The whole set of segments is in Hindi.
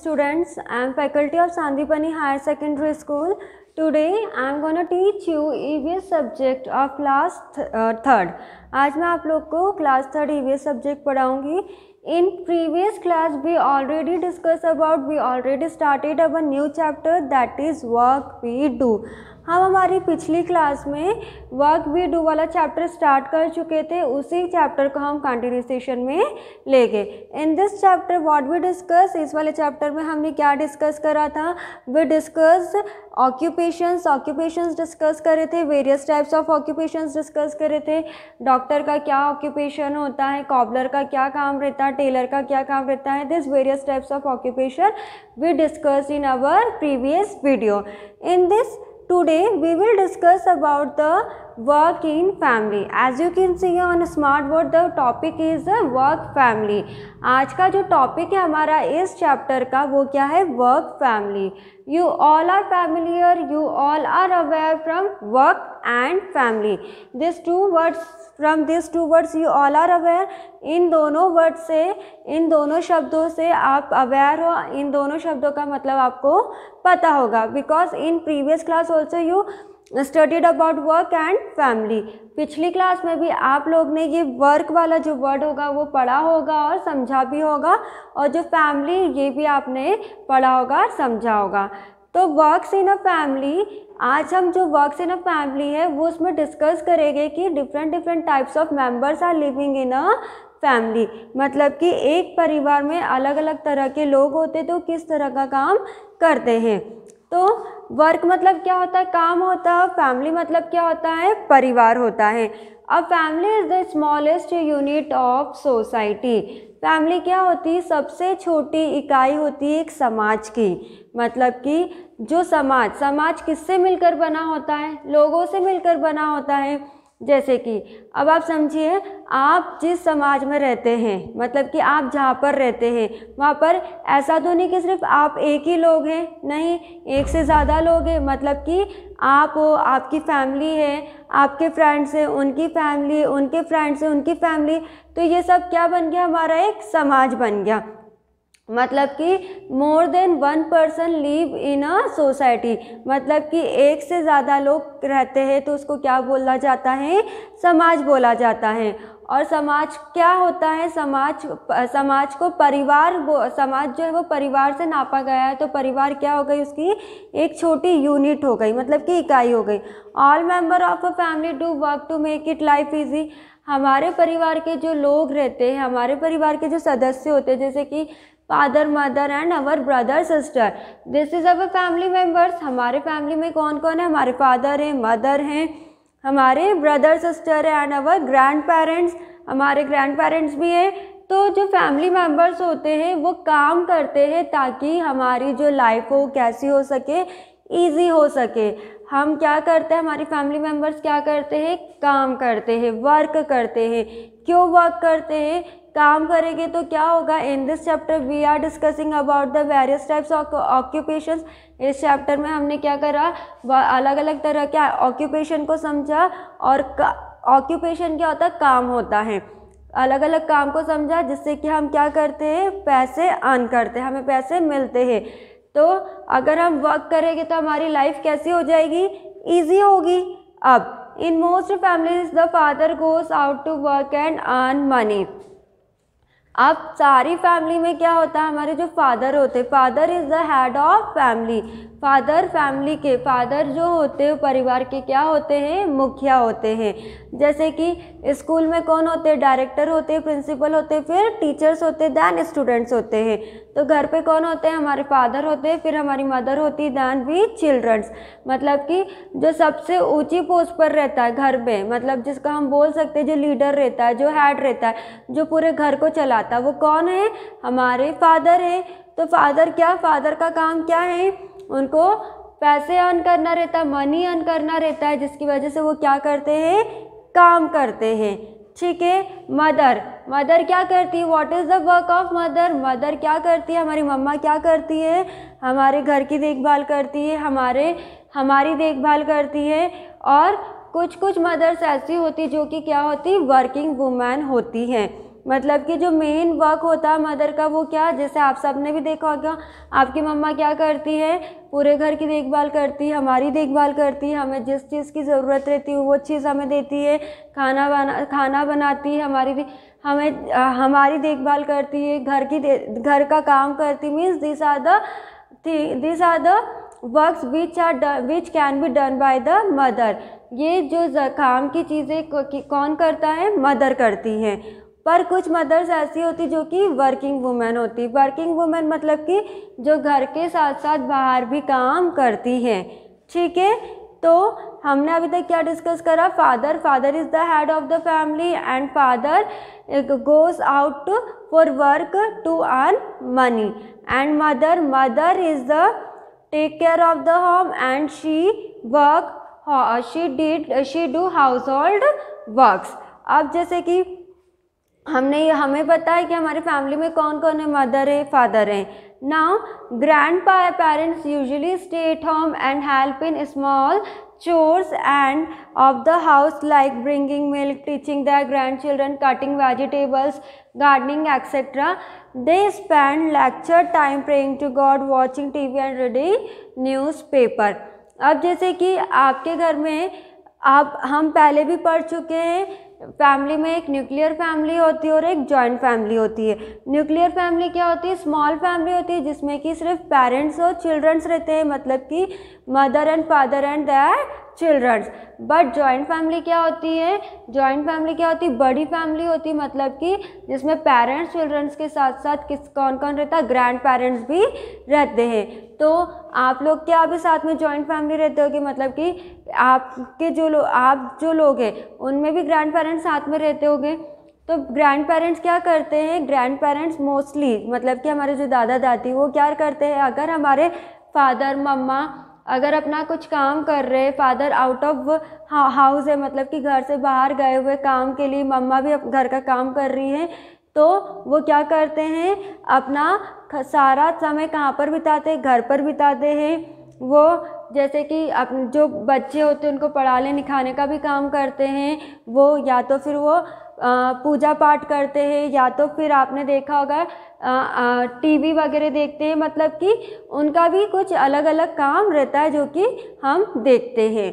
students, I am faculty of Sandipani Higher Secondary School. Today I am going to teach you EVS subject of class th uh, third. आज मैं आप लोग को class third EVS subject पढ़ाऊंगी. In previous class we already discussed about we already started our new chapter that is work we do. हम हमारी पिछली क्लास में वर्क वी डू वाला चैप्टर स्टार्ट कर चुके थे उसी चैप्टर को हम कंटिन्यू सेशन में ले गए in this chapter what we discuss इस वाले चैप्टर में हमने क्या डिस्कस करा था we discuss occupations occupations discuss करे थे various types of occupations discuss करे थे डॉक्टर का क्या ऑक्यूपेशन होता है कॉबलर का क्या काम रहता है टेलर का क्या काम रहता है this various types of occupation we discuss in our previous video in this Today we will discuss about the work in family as you can see on smartboard the topic is the work family आज का जो topic है हमारा इस chapter का वो क्या है work family you all are familiar you all are aware from work and family these two words from these two words you all are aware इन दोनों वर्ड से इन दोनों शब्दों से आप अवेयर हो इन दोनों शब्दों का मतलब आपको पता होगा because in previous class also you studied about work and family पिछली क्लास में भी आप लोग ने ये वर्क वाला जो वर्ड होगा वो पढ़ा होगा और समझा भी होगा और जो फैमिली ये भी आपने पढ़ा होगा और समझा होगा तो वर्क्स इन अ फैमिली आज हम जो वर्क्स इन अ फैमिली है वो उसमें डिस्कस करेंगे कि different different types of members are living in a family मतलब कि एक परिवार में अलग अलग तरह के लोग होते तो किस तरह का काम करते हैं तो वर्क मतलब क्या होता है काम होता है फैमिली मतलब क्या होता है परिवार होता है अब family is the smallest unit of society family क्या होती है सबसे छोटी इकाई होती है एक समाज की मतलब कि जो समाज समाज किससे मिलकर बना होता है लोगों से मिलकर बना होता है जैसे कि अब आप समझिए आप जिस समाज में रहते हैं मतलब कि आप जहाँ पर रहते हैं वहाँ पर ऐसा तो नहीं कि सिर्फ आप एक ही लोग हैं नहीं एक से ज़्यादा लोग हैं मतलब कि आप हो आपकी फैमिली है आपके फ्रेंड्स हैं उनकी फैमिली उनके फ्रेंड्स हैं उनकी फैमिली तो ये सब क्या बन गया हमारा एक समाज बन गया मतलब कि more than one person live in a society मतलब कि एक से ज़्यादा लोग रहते हैं तो उसको क्या बोला जाता है समाज बोला जाता है और समाज क्या होता है समाज समाज को परिवार वो समाज जो है वो परिवार से नापा गया है तो परिवार क्या हो गई उसकी एक छोटी यूनिट हो गई मतलब कि इकाई हो गई all member of a family do work to make it life easy हमारे परिवार के जो लोग रहते हैं हमारे परिवार के जो सदस्य होते हैं जैसे कि father mother and our brother sister this is our family members हमारे फैमिली में कौन कौन है हमारे फादर हैं मदर हैं हमारे ब्रदर सिस्टर है एंड अवर ग्रैंड पेरेंट्स हमारे ग्रैंड पेरेंट्स भी हैं तो जो फैमिली मेम्बर्स होते हैं वो काम करते हैं ताकि हमारी जो लाइफ हो कैसी हो सके ईजी हो सके हम क्या करते हैं हमारी फैमिली मेम्बर्स क्या करते हैं काम करते हैं वर्क करते हैं क्यों वर्क करते हैं काम करेंगे तो क्या होगा in this chapter we are discussing about the various types of occupation इस चैप्टर में हमने क्या करा अलग अलग तरह के ऑक्यूपेशन को समझा और ऑक्यूपेशन क्या होता है काम होता है अलग अलग काम को समझा जिससे कि हम क्या करते हैं पैसे अर्न करते हैं हमें पैसे मिलते हैं तो अगर हम वर्क करेंगे तो हमारी लाइफ कैसी हो जाएगी ईजी होगी अब in most families the father goes out to work and earn money अब सारी फैमिली में क्या होता है हमारे जो फादर होते हैं father is the head of family father family के फादर जो होते हैं परिवार के क्या होते हैं मुखिया होते हैं जैसे कि स्कूल में कौन होते हैं डायरेक्टर होते हैं प्रिंसिपल होते हैं फिर टीचर्स होते हैं दैन स्टूडेंट्स होते हैं तो घर पे कौन होते हैं हमारे फादर होते हैं फिर हमारी मदर होती दैन वी चिल्ड्रंस मतलब कि जो सबसे ऊँची पोस्ट पर रहता है घर में मतलब जिसका हम बोल सकते हैं जो लीडर रहता है जो हैड रहता है जो पूरे घर को चलाता पाता वो कौन है हमारे फादर है तो फादर क्या फादर का काम क्या है उनको पैसे अर्न करना रहता है मनी अर्न करना रहता है जिसकी वजह से वो क्या करते हैं काम करते हैं ठीक है मदर मदर क्या करती है what is the work of mother mother क्या करती है हमारी मम्मा क्या करती है हमारे घर की देखभाल करती है हमारे हमारी देखभाल करती है और कुछ कुछ मदर्स ऐसी होती जो कि क्या होती वर्किंग वूमेन होती हैं मतलब कि जो मेन वर्क होता है मदर का वो क्या जैसे आप सब ने भी देखा होगा आपकी मम्मा क्या करती है पूरे घर की देखभाल करती है हमारी देखभाल करती है हमें जिस चीज़ की ज़रूरत रहती है वो चीज़ हमें देती है खाना बना खाना बनाती है हमारी भी हमें हमारी देखभाल करती है घर की घर का काम करती means this are the this are the work which are which can be done by the mother ये जो काम की चीज़ें कौन करता है मदर करती है पर कुछ मदर्स ऐसी होती जो कि वर्किंग वुमेन होती वर्किंग वुमेन मतलब कि जो घर के साथ साथ बाहर भी काम करती हैं ठीक है तो हमने अभी तक क्या डिस्कस करा father father is the head of the family and father goes out for work to earn money and mother mother is the take care of the home and she work she did she do household works अब जैसे कि हमने हमें पता है कि हमारे फैमिली में कौन कौन है मदर है फादर हैं now grand parents usually stay at home and help in small chores and of the house like bringing milk teaching the grand children cutting vegetables gardening etcetera they spend leisure time praying to God watching TV and reading newspaper अब जैसे कि आपके घर में आप हम पहले भी पढ़ चुके हैं फैमिली में एक न्यूक्लियर फैमिली होती है और एक जॉइंट फैमिली होती है न्यूक्लियर फैमिली क्या होती है स्मॉल फैमिली होती है जिसमें कि सिर्फ पेरेंट्स और चिल्ड्रंस रहते हैं मतलब कि mother and father and that childrens but joint family क्या होती है जॉइंट फैमिली क्या होती है बड़ी फैमिली होती है मतलब कि जिसमें पेरेंट्स चिल्ड्रंस के साथ साथ किस कौन कौन रहता है ग्रैंड पेरेंट्स भी रहते हैं तो आप लोग क्या अभी साथ में जॉइंट फैमिली रहते होगी मतलब कि आपके जो लोग आप जो लोग हैं उनमें भी ग्रैंड पेरेंट्स साथ में रहते होंगे तो ग्रैंड पेरेंट्स क्या करते हैं ग्रैंड पेरेंट्स मोस्टली मतलब कि हमारे जो दादा दादी वो क्या करते हैं अगर हमारे फादर मम्मा अगर अपना कुछ काम कर रहे फादर आउट ऑफ हाउस है मतलब कि घर से बाहर गए हुए काम के लिए मम्मा भी घर का काम कर रही हैं तो वो क्या करते हैं अपना सारा समय कहाँ पर बिताते हैं घर पर बिताते हैं वो जैसे कि जो बच्चे होते हैं उनको पढ़ाने लिखाने का भी काम करते हैं वो या तो फिर वो पूजा पाठ करते हैं या तो फिर आपने देखा होगा टीवी वगैरह देखते हैं मतलब कि उनका भी कुछ अलग अलग काम रहता है जो कि हम देखते हैं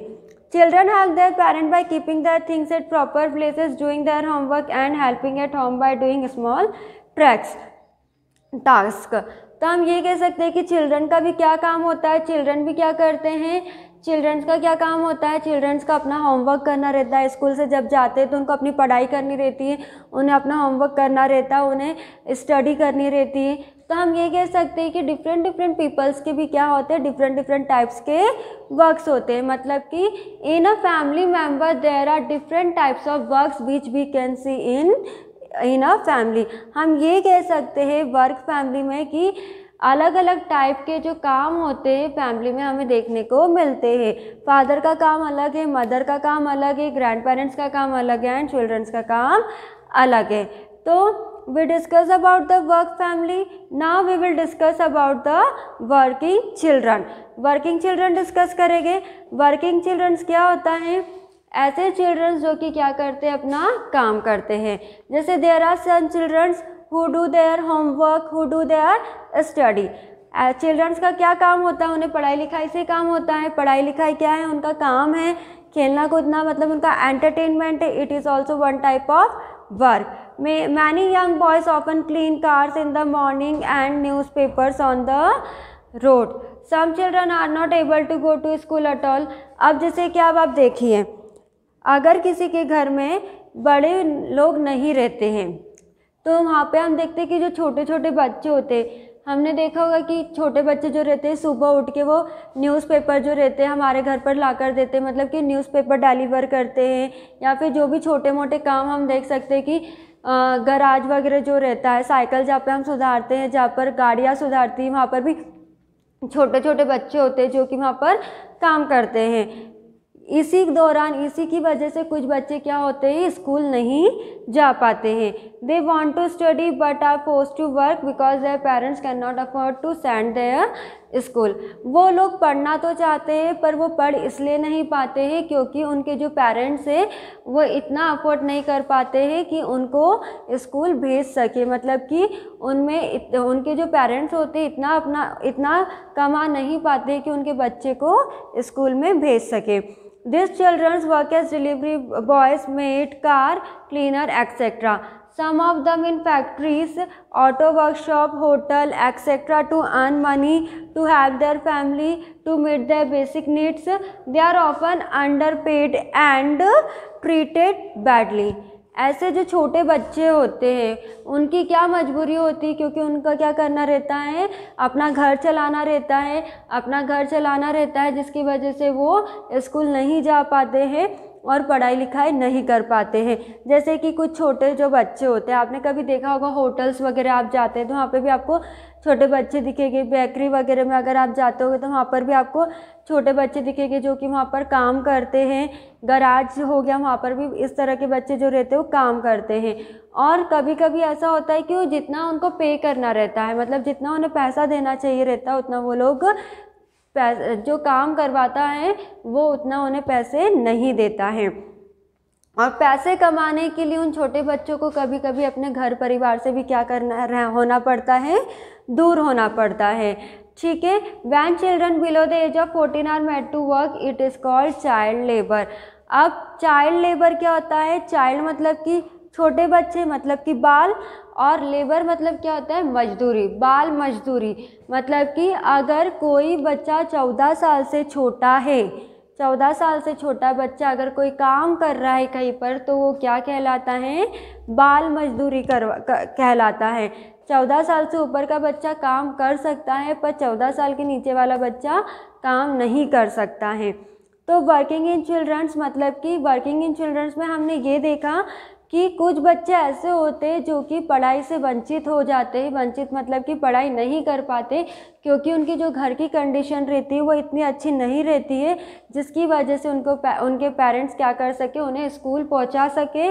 children help their parent by keeping their things at proper places doing their homework and helping at home by doing small tracks task तो हम ये कह सकते हैं कि चिल्ड्रन का भी क्या काम होता है चिल्ड्रन भी क्या करते हैं चिल्ड्रंस का क्या काम होता है चिल्ड्रंस का अपना होमवर्क करना रहता है स्कूल से जब जाते हैं तो उनको अपनी पढ़ाई करनी रहती है उन्हें अपना होमवर्क करना रहता है उन्हें स्टडी करनी रहती है तो हम ये कह सकते हैं कि डिफरेंट डिफरेंट पीपल्स के भी क्या होते हैं डिफरेंट डिफरेंट टाइप्स के वर्क्स होते हैं मतलब कि in a family member there are different types of works which we can see in in a family हम ये कह सकते हैं वर्क फैमिली में कि अलग अलग टाइप के जो काम होते हैं फैमिली में हमें देखने को मिलते हैं फादर का काम अलग है मदर का काम अलग है ग्रैंड पेरेंट्स का काम अलग है एंड चिल्ड्रंस का काम अलग है तो we discuss about the work family now we will discuss about the working children working children discuss करेंगे working children क्या होता है ऐसे चिल्ड्रंस जो कि क्या करते हैं अपना काम करते हैं जैसे there are son childrens who do their homework who do their study childrens का क्या काम होता है उन्हें पढ़ाई लिखाई से काम होता है पढ़ाई लिखाई क्या है उनका काम है खेलना कूदना मतलब उनका एंटरटेनमेंट है it is also one type of work many young boys often clean cars in the morning and newspapers on the road some children are not able to go to school at all अब जैसे कि अब आप देखिए अगर किसी के घर में बड़े लोग नहीं रहते हैं तो वहाँ पे हम देखते हैं कि जो छोटे छोटे बच्चे होते हमने देखा होगा कि छोटे बच्चे जो रहते हैं सुबह उठ के वो न्यूज़पेपर जो रहते हैं हमारे घर पर ला कर देते हैं मतलब कि न्यूज़पेपर डिलीवर करते हैं या फिर जो भी छोटे मोटे काम हम देख सकते हैं कि गराज वगैरह जो रहता है साइकिल जहाँ पर हम सुधारते हैं जहाँ पर गाड़ियाँ सुधारती हैं वहाँ पर भी छोटे छोटे बच्चे होते हैं जो कि वहाँ पर काम करते हैं इसी दौरान इसी की वजह से कुछ बच्चे क्या होते हैं स्कूल नहीं जा पाते हैं they want to study but are forced to work because their parents cannot afford to send their school वो लोग पढ़ना तो चाहते हैं पर वो पढ़ इसलिए नहीं पाते हैं क्योंकि उनके जो पेरेंट्स हैं वो इतना अफोर्ड नहीं कर पाते हैं कि उनको स्कूल भेज सके मतलब कि उनमें उनके जो पेरेंट्स होते हैं इतना अपना इतना कमा नहीं पाते कि उनके बच्चे को स्कूल में भेज सके this childrens work as delivery boys maid car cleaner etcetera some of them in factories, auto workshop, hotel, etc. to earn money, to help their family, to meet their basic needs. They are often underpaid and treated badly. ऐसे जो छोटे बच्चे होते हैं उनकी क्या मजबूरी होती है क्योंकि उनका क्या करना रहता है अपना घर चलाना रहता है अपना घर चलाना रहता है जिसकी वजह से वो स्कूल नहीं जा पाते हैं और पढ़ाई लिखाई नहीं कर पाते हैं जैसे कि कुछ छोटे जो बच्चे होते हैं आपने कभी देखा होगा होटल्स वगैरह आप जाते हैं तो वहाँ पर भी आपको छोटे बच्चे दिखेंगे बेकरी वगैरह में अगर आप जाते होगे तो वहाँ पर भी आपको छोटे बच्चे दिखेंगे जो कि वहाँ पर काम करते हैं गराज हो गया वहाँ पर भी इस तरह के बच्चे जो रहते हैं वो काम करते हैं और कभी कभी ऐसा होता है कि वो जितना उनको पे करना रहता है मतलब जितना उन्हें पैसा देना चाहिए रहता है उतना वो लोग जो काम करवाता है वो उतना उन्हें पैसे नहीं देता है और पैसे कमाने के लिए उन छोटे बच्चों को कभी कभी अपने घर परिवार से भी क्या करना रह, होना पड़ता है दूर होना पड़ता है ठीक है when children below the age of fourteen are made to work it is called child labour अब चाइल्ड लेबर क्या होता है चाइल्ड मतलब कि छोटे बच्चे मतलब कि बाल और लेबर मतलब क्या होता है मजदूरी बाल मजदूरी मतलब कि अगर कोई बच्चा चौदह साल से छोटा है चौदह साल से छोटा बच्चा अगर कोई काम कर रहा है कहीं पर तो वो क्या कहलाता है बाल मजदूरी करवा कहलाता है चौदह साल से ऊपर का बच्चा काम कर सकता है पर चौदह साल के नीचे वाला बच्चा काम नहीं कर सकता है तो वर्किंग इन चिल्ड्रंस मतलब कि वर्किंग इन चिल्ड्रंस में हमने ये देखा कि कुछ बच्चे ऐसे होते हैं जो कि पढ़ाई से वंचित हो जाते हैं वंचित मतलब कि पढ़ाई नहीं कर पाते क्योंकि उनकी जो घर की कंडीशन रहती है वो इतनी अच्छी नहीं रहती है जिसकी वजह से उनको उनके पेरेंट्स क्या कर सके उन्हें स्कूल पहुंचा सके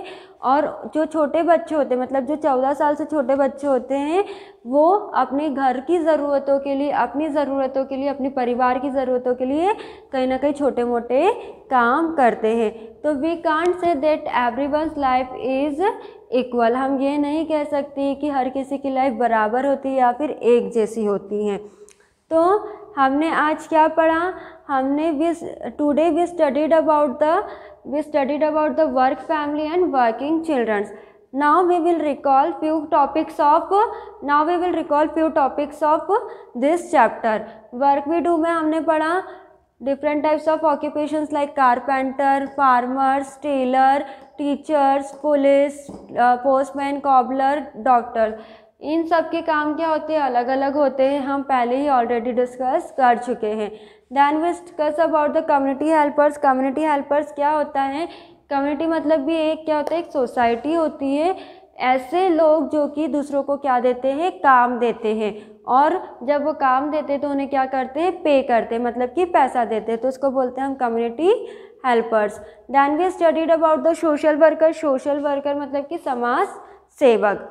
और जो छोटे बच्चे होते मतलब जो चौदह साल से छोटे बच्चे होते हैं वो अपने घर की ज़रूरतों के लिए अपनी ज़रूरतों के लिए अपने परिवार की ज़रूरतों के लिए कहीं ना कहीं छोटे मोटे काम करते हैं तो we can't say that every life is equal हम ये नहीं कह सकते कि हर किसी की लाइफ बराबर होती है या फिर एक जैसी होती है तो हमने आज क्या पढ़ा हमने we today we studied about the we studied about the work family and working childrens now we will recall few topics of now we will recall few topics of this chapter work we do में हमने पढ़ा different types of occupations like carpenter, farmers, tailor, teachers, police, uh, postman, cobbler, doctor. इन सब के काम क्या होते हैं अलग अलग होते हैं हम पहले ही ऑलरेडी डिस्कस कर चुके हैं then we discuss about the community helpers community helpers क्या होता है कम्युनिटी मतलब भी एक क्या होता है एक सोसाइटी होती है ऐसे लोग जो कि दूसरों को क्या देते हैं काम देते हैं और जब वो काम देते तो उन्हें क्या करते पे करते मतलब कि पैसा देते तो उसको बोलते हैं हम community helpers then we studied about the social worker social worker मतलब कि समाज सेवक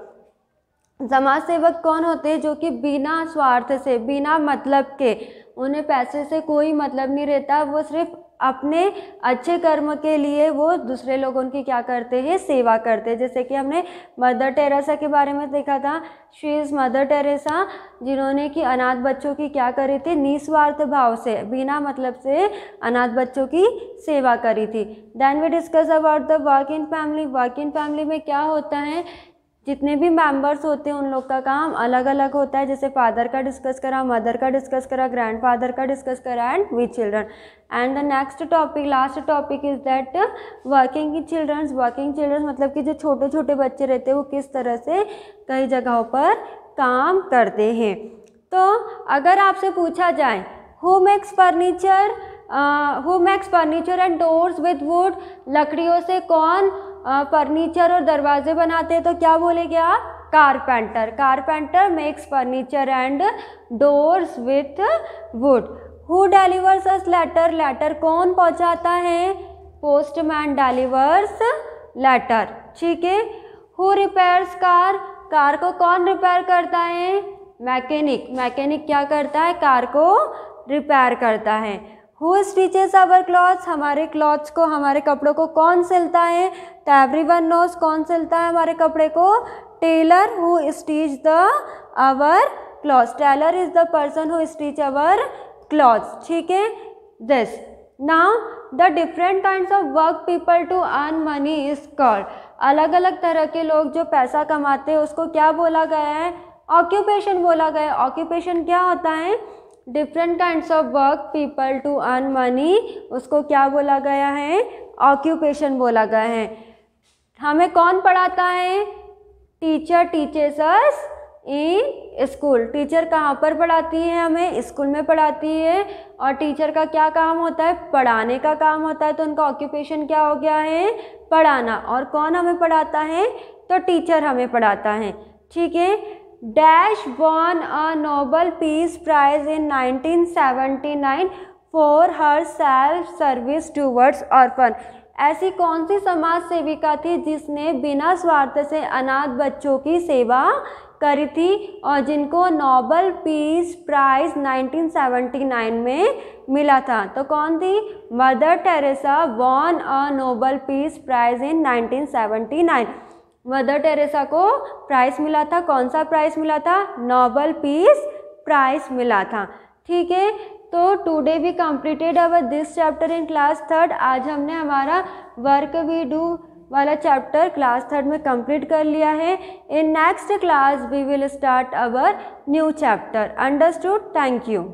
समाज सेवक कौन होते हैं जो कि बिना स्वार्थ से बिना मतलब के उन्हें पैसे से कोई मतलब नहीं रहता वो सिर्फ अपने अच्छे कर्म के लिए वो दूसरे लोगों की क्या करते हैं सेवा करते हैं जैसे कि हमने मदर टेरेसा के बारे में देखा था श्री इज़ मदर टेरेसा जिन्होंने कि अनाथ बच्चों की क्या करी थी निस्वार्थ भाव से बिना मतलब से अनाथ बच्चों की सेवा करी थी then we discuss about the work in family work in family में क्या होता है जितने भी मेंबर्स होते हैं उन लोग का काम अलग अलग होता है जैसे फादर का डिस्कस करा मदर का डिस्कस करा ग्रैंडफादर का डिस्कस करा and we children and the next topic last topic is that working childrens working childrens मतलब कि जो छोटे छोटे बच्चे रहते हैं वो किस तरह से कई जगहों पर काम करते हैं तो अगर आपसे पूछा जाए who makes furniture who makes furniture and doors with wood लकड़ियों से कौन फर्नीचर और दरवाजे बनाते हैं तो क्या बोलेंगे आप carpenter carpenter makes furniture and doors with wood who delivers us letter letter कौन पहुंचाता है पोस्टमैन डेलीवर्स लेटर ठीक है हु रिपेयर्स कार कार को कौन रिपेयर करता है मैकेनिक मैकेनिक क्या करता है कार को रिपेयर करता है हु स्टिचेस अवर क्लॉथ्स हमारे क्लॉथ्स को हमारे कपड़ों को कौन सिलता है तो एवरी वन नोज कौन सिलता है हमारे कपड़े को tailor who stitch the our cloth tailor is the person who stitch our cloth ठीक है this now the different kind of work people to earn money is called अलग अलग तरह के लोग जो पैसा कमाते हैं उसको क्या बोला गया है ऑक्यूपेशन बोला गया है ऑक्यूपेशन क्या होता है different kind of work people to earn money उसको क्या बोला गया है ऑक्यूपेशन बोला गया है हमें कौन पढ़ाता है teacher teachers in school teacher कहाँ पर पढ़ाती है हमें स्कूल में पढ़ाती है और टीचर का क्या काम होता है पढ़ाने का काम होता है तो उनका ऑक्यूपेशन क्या हो गया है पढ़ाना और कौन हमें पढ़ाता है तो टीचर हमें पढ़ाता है ठीक है dash won a Nobel peace prize in 1979 for her self service towards orphan ऐसी कौन सी समाज सेविका थी जिसने बिना स्वार्थ से अनाथ बच्चों की सेवा करी थी और जिनको नोबल पीस प्राइज 1979 में मिला था तो कौन थी Mother Teresa won a Nobel peace prize in 1979 Mother Teresa को प्राइज मिला था कौन सा प्राइज मिला था नोबल पीस प्राइज मिला था ठीक है तो today we completed our this chapter in class third आज हमने हमारा वर्क वी डू वाला चैप्टर क्लास थर्ड में कंप्लीट कर लिया है in next class we will start our new chapter understood thank you